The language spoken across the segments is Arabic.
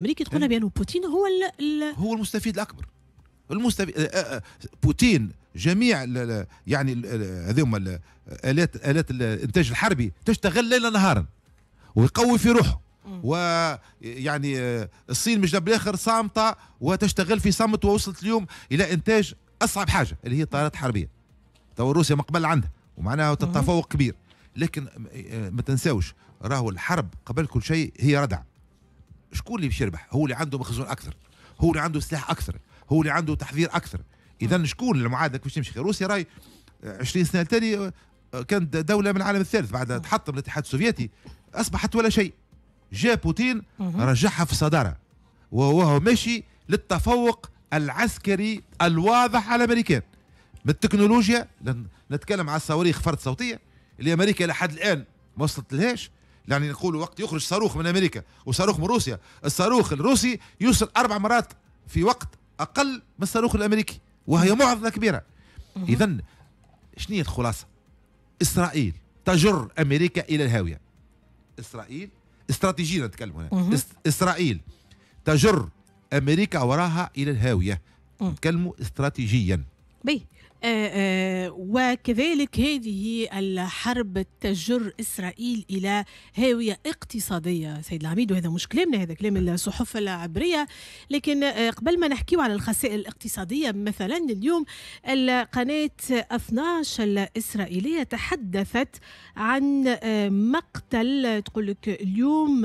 ملي تقولنا إيه؟ بانه بوتين هو ال الـ هو المستفيد الاكبر المستفيد آه، آه، آه، بوتين جميع الـ يعني هذوما الات الات الانتاج الحربي تشتغل ليلا نهارا ويقوي في روحه ويعني الصين مش بالاخر صامته وتشتغل في صمت ووصلت اليوم الى انتاج اصعب حاجه اللي هي الطائرات الحربيه تو روسيا مقبل عندها ومعناها تتفوق كبير لكن ما تنساوش راهو الحرب قبل كل شيء هي ردع شكون اللي باش يربح هو اللي عنده مخزون اكثر هو اللي عنده سلاح اكثر هو اللي عنده تحذير اكثر اذا شكون المعادله كيفاش تمشي روسيا راي 20 سنه التالي آه، كانت دوله من العالم الثالث بعد تحطم الاتحاد السوفيتي اصبحت ولا شيء جاء بوتين رجعها في الصداره وهو ماشي للتفوق العسكري الواضح على الامريكان بالتكنولوجيا التكنولوجيا نتكلم على الصواريخ فرد صوتيه اللي امريكا لحد الان ما وصلت لهاش يعني نقول وقت يخرج صاروخ من امريكا وصاروخ من روسيا الصاروخ الروسي يوصل اربع مرات في وقت اقل من الصاروخ الامريكي وهي معضله كبيره اذا شنو هي الخلاصه اسرائيل تجر امريكا الى الهاويه اسرائيل استراتيجيا نتكلم هنا اسرائيل تجر امريكا وراها الى الهاويه نتكلموا استراتيجيا بي آه، آه، وكذلك هذه الحرب تجر إسرائيل إلى هاوية اقتصادية سيد العميد وهذا مش كلامنا هذا كلام نعم. الصحف العبرية لكن آه، قبل ما نحكيو على الخسائر الاقتصادية مثلا اليوم القناة 12 الإسرائيلية تحدثت عن مقتل تقول لك اليوم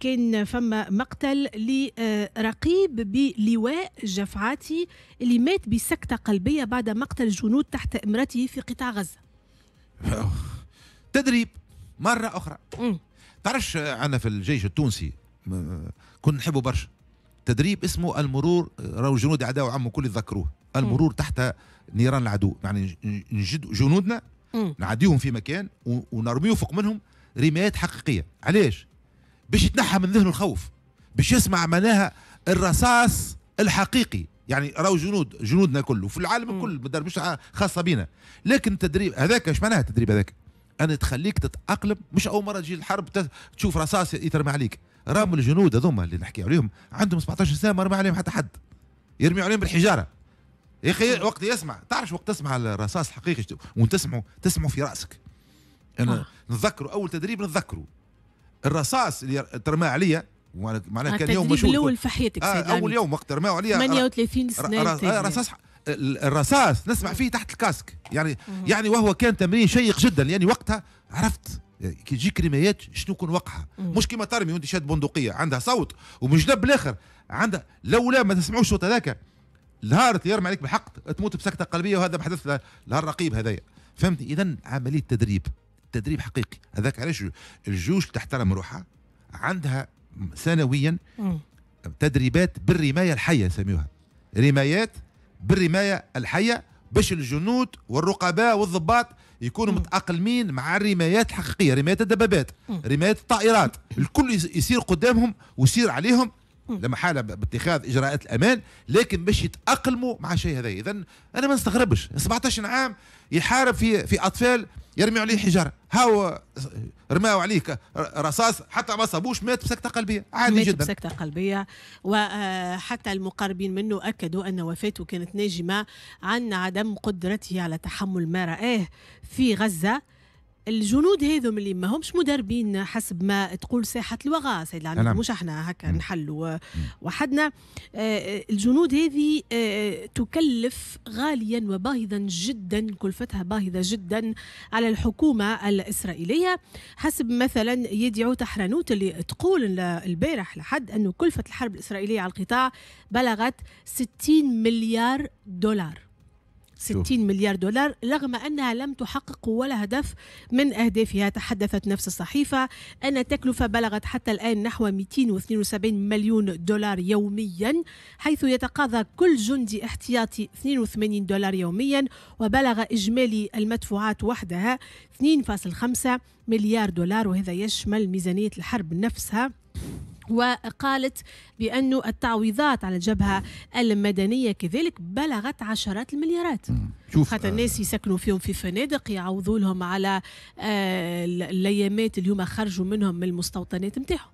كان فما مقتل لرقيب بلواء جفعاتي اللي مات بسكتة قلبية بعد بعد مقتل الجنود تحت امرته في قطاع غزة تدريب مرة أخرى تعرفش أنا في الجيش التونسي كنت نحبه برشا تدريب اسمه المرور راهو جنود عداو عمو كل يتذكروه المرور تحت نيران العدو يعني نجد جنودنا نعديهم في مكان ونرميو فوق منهم رمايات حقيقيه علاش باش يتنحى من ذهنه الخوف باش يسمع معناها الرصاص الحقيقي يعني راهو جنود جنودنا كله في العالم كله ما مش خاصه بينا لكن التدريب هذاك ايش معناها التدريب هذاك انا تخليك تتاقلم مش اول مره تجي الحرب تشوف رصاص يترمى عليك راهم الجنود هذوما اللي نحكي عليهم عندهم 17 سنه ما رمى عليهم حتى حد يرمي عليهم بالحجاره يا اخي وقت يسمع تعرف وقت تسمع الرصاص الحقيقي وانت تسمعه في راسك انا نتذكروا آه. نتذكره اول تدريب نتذكره الرصاص اللي ترمى عليا معناها كان يوم مشهور الاول في حياتك آه اول يوم وقت رماو عليها 38 سنه رصاص الرصاص نسمع فيه تحت الكاسك يعني مم. يعني وهو كان تمرين شيق جدا لاني يعني وقتها عرفت يعني كي تجيك رمايات شنو يكون وقعها مش كيما ترمي وانت شاد بندقيه عندها صوت ومش دب الاخر عندها لولا ما تسمعوش صوت هذاك نهار يرمي عليك بالحق تموت بسكته قلبيه وهذا ما حدث لهالرقيب هذايا فهمتني اذا عمليه تدريب تدريب حقيقي هذاك علاش الجيوش تحترم روحها عندها سنويا تدريبات بالرماية الحية يسميوها رمايات بالرماية الحية باش الجنود والرقباء والضباط يكونوا متأقلمين مع الرمايات الحقيقية رمايات الدبابات رمايات الطائرات الكل يصير قدامهم ويصير عليهم لمحاله باتخاذ اجراءات الامان لكن باش يتاقلموا مع شيء هذا اذا انا ما نستغربش 17 عام يحارب في في اطفال يرمي عليه حجارة هاو رماو عليه رصاص حتى ما صابوش مات بسكتة قلبية عادي مات جدا مات بسكتة قلبية وحتى المقربين منه أكدوا أن وفاته كانت ناجمة عن عدم قدرته على تحمل ما رآه في غزة الجنود هذم اللي ما همش مدربين حسب ما تقول ساحه الوغى سيد العميد نعم. مش احنا هكا نحلوا وحدنا آه، الجنود هذه آه، تكلف غاليا وباهظا جدا كلفتها باهظه جدا على الحكومه الاسرائيليه حسب مثلا يدعو تحرنوت اللي تقول البارح لحد انه كلفه الحرب الاسرائيليه على القطاع بلغت 60 مليار دولار 60 مليار دولار رغم أنها لم تحقق ولا هدف من أهدافها تحدثت نفس الصحيفة أن التكلفة بلغت حتى الآن نحو 272 مليون دولار يوميا حيث يتقاضى كل جندي احتياطي 82 دولار يوميا وبلغ إجمالي المدفوعات وحدها 2.5 مليار دولار وهذا يشمل ميزانية الحرب نفسها وقالت بأن التعويضات على الجبهة المدنية كذلك بلغت عشرات المليارات خاطر آه. الناس يسكنوا فيهم في فنادق يعوضوا لهم على آه، الليامات هما خرجوا منهم من المستوطنات نتاعهم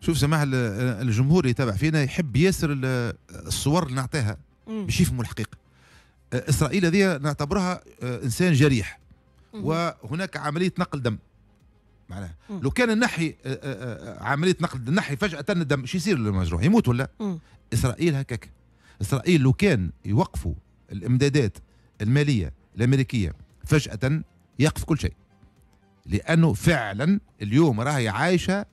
شوف سماح آه، الجمهور اللي يتابع فينا يحب ياسر الصور اللي نعطيها باش يفهموا الحقيقه اسرائيل هذه نعتبرها انسان جريح وهناك عمليه نقل دم معناها لو كان نحي آه، آه، آه، عمليه نقل النحي فجاه الدم شو يصير للمجروح يموت ولا مم. اسرائيل هكاك اسرائيل لو كان يوقفوا الامدادات الماليه الامريكيه فجاه يقف كل شيء لانه فعلا اليوم راهي عايشه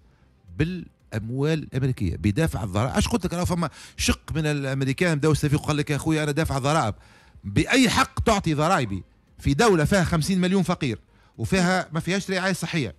بال اموال الامريكيه بدافع الضرائب اش قلت لك راه فما شق من الامريكان بداو يستفيقوا قال لك يا اخويا انا دافع ضرائب باي حق تعطي ضرائبي في دوله فيها 50 مليون فقير وفيها ما فيهاش رعايه صحيه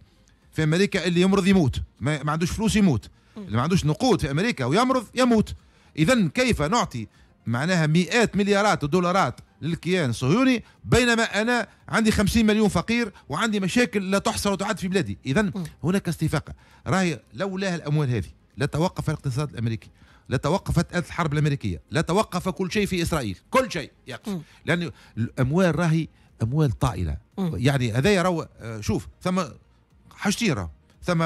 في امريكا اللي يمرض يموت ما, ما عندوش فلوس يموت اللي ما عندوش نقود في امريكا ويمرض يموت اذا كيف نعطي معناها مئات مليارات الدولارات للكيان الصهيوني بينما انا عندي 50 مليون فقير وعندي مشاكل لا تحصل وتعد في بلادي اذا هناك استفاقه راهي لولا الاموال هذه لتوقف الاقتصاد الامريكي لتوقفت الحرب الامريكيه لتوقف كل شيء في اسرائيل كل شيء يقف لان الاموال راهي اموال طائله يعني هذا يرى آه، شوف ثم حشتيره ثم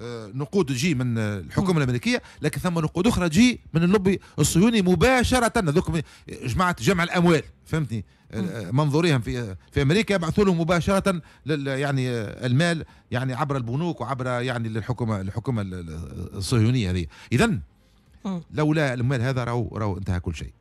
آه، نقود تجي من الحكومه الامريكيه لكن ثم نقود اخرى تجي من اللوبي الصهيوني مباشره ذوك جماعه جمع الاموال فهمتني آه، آه، منظوريهم في في امريكا يبعثوا لهم مباشره يعني المال يعني عبر البنوك وعبر يعني الحكومه الحكومه الصهيونيه هذه اذا لولا المال هذا راهو راهو انتهى كل شيء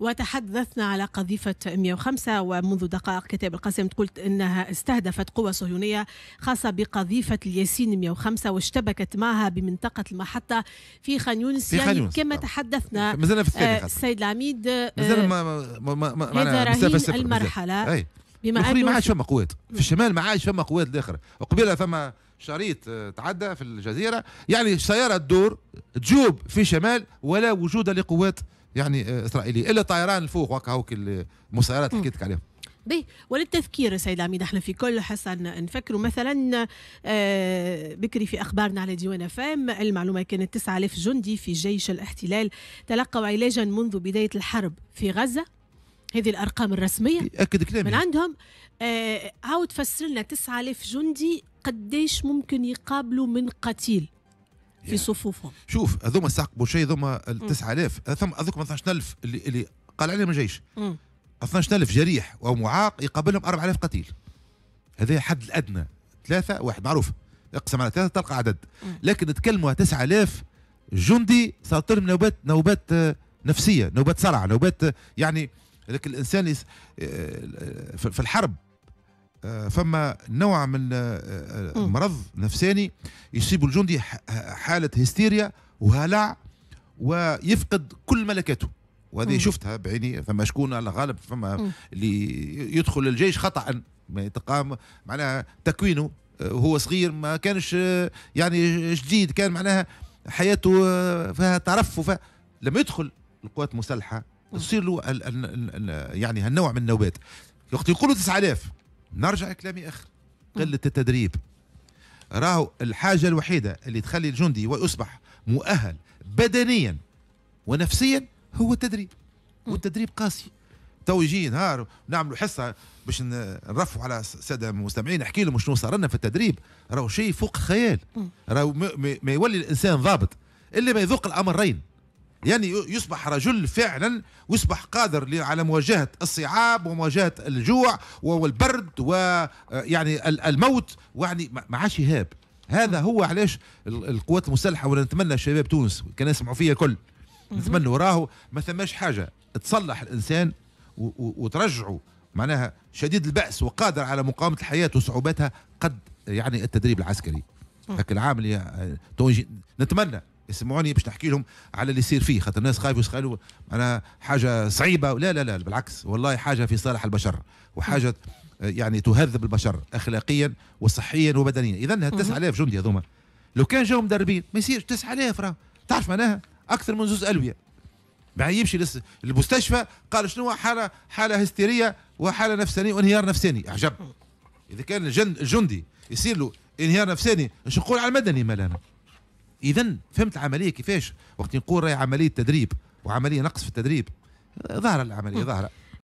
وتحدثنا على قذيفة 105 ومنذ دقائق كتاب القاسم قلت أنها استهدفت قوى صهيونية خاصة بقذيفة الياسين 105 واشتبكت معها بمنطقة المحطة في خان يونس في خانيونس. يعني كما تحدثنا مازلنا في السيد آه، العميد مازال آه، ما ما ما ما هذا رهين المرحلة بما أنه ما عادش فما قوات في نعم. الشمال ما عادش فما قوات الآخر وقبيلة فما شريط آه، تعدى في الجزيرة يعني السيارة تدور تجوب في شمال ولا وجود لقوات يعني آه، اسرائيليه الا طيران الفوق وكا هوك المسيرات اللي حكيتك عليهم به وللتذكير سيد العميد احنا في كل حصة نفكروا مثلا آه، بكري في اخبارنا على ديوان فام المعلومه كانت 9000 جندي في جيش الاحتلال تلقوا علاجا منذ بدايه الحرب في غزه هذه الارقام الرسميه إيه، اكد كلامي من عندهم آه، هاو تفسر لنا 9000 جندي قديش ممكن يقابلوا من قتيل في يعني صفوفهم شوف هذوما استحقوا شيء هذوما 9000 ثم هذوك 12000 اللي اللي قال عليهم الجيش 12000 جريح ومعاق يقابلهم 4000 قتيل هذا حد الادنى ثلاثه واحد معروف اقسم على ثلاثه تلقى عدد لكن نتكلموا 9000 جندي صارت لهم نوبات نوبات آه، نفسيه نوبات صرع نوبات آه، يعني لكن الانسان آه، في الحرب آه، فما نوع من آه، آه، مرض نفساني يصيب الجندي حاله هستيريا وهلع ويفقد كل ملكاته وهذه شفتها بعيني فما شكون على غالب فما اللي يدخل الجيش خطا ما تقام معناها تكوينه وهو صغير ما كانش يعني جديد كان معناها حياته فيها ترف لما يدخل القوات المسلحه تصير له يعني هالنوع من النوبات وقت يقولوا 9000 نرجع لكلامي اخر قله التدريب راهو الحاجه الوحيده اللي تخلي الجندي ويصبح مؤهل بدنيا ونفسيا هو التدريب والتدريب قاسي تو يجي نهار نعملوا حصه باش نرفعوا على الساده المستمعين نحكي لهم شنو صار لنا في التدريب راهو شيء فوق خيال راهو ما يولي الانسان ضابط اللي ما يذوق الامرين يعني يصبح رجل فعلا ويصبح قادر على مواجهة الصعاب ومواجهة الجوع والبرد ويعني الموت ويعني ما عادش يهاب هذا هو علاش القوات المسلحة ولا نتمنى شباب تونس كان يسمعوا فيها كل نتمنى راهو ما ثماش حاجة تصلح الإنسان وترجعه معناها شديد البأس وقادر على مقاومة الحياة وصعوباتها قد يعني التدريب العسكري لكن العام نتمنى يسمعوني باش نحكي لهم على اللي يصير فيه خاطر الناس خايفوا يسالوا انا حاجه صعيبه لا لا لا بالعكس والله حاجه في صالح البشر وحاجه يعني تهذب البشر اخلاقيا وصحيا وبدنيا اذا 9000 جندي هذوما لو كان جاوا مدربين ما يصيرش 9000 راه تعرف معناها اكثر من زوز الويه بعد يمشي للمستشفى قال شنو حاله حاله هستيريه وحاله نفسانيه وانهيار نفساني عجب اذا كان الجندي يصير له انهيار نفساني اش نقول على المدني مالنا اذا فهمت العمليه كيفاش وقت نقول راهي عمليه تدريب وعمليه نقص في التدريب ظاهره العمليه ظاهره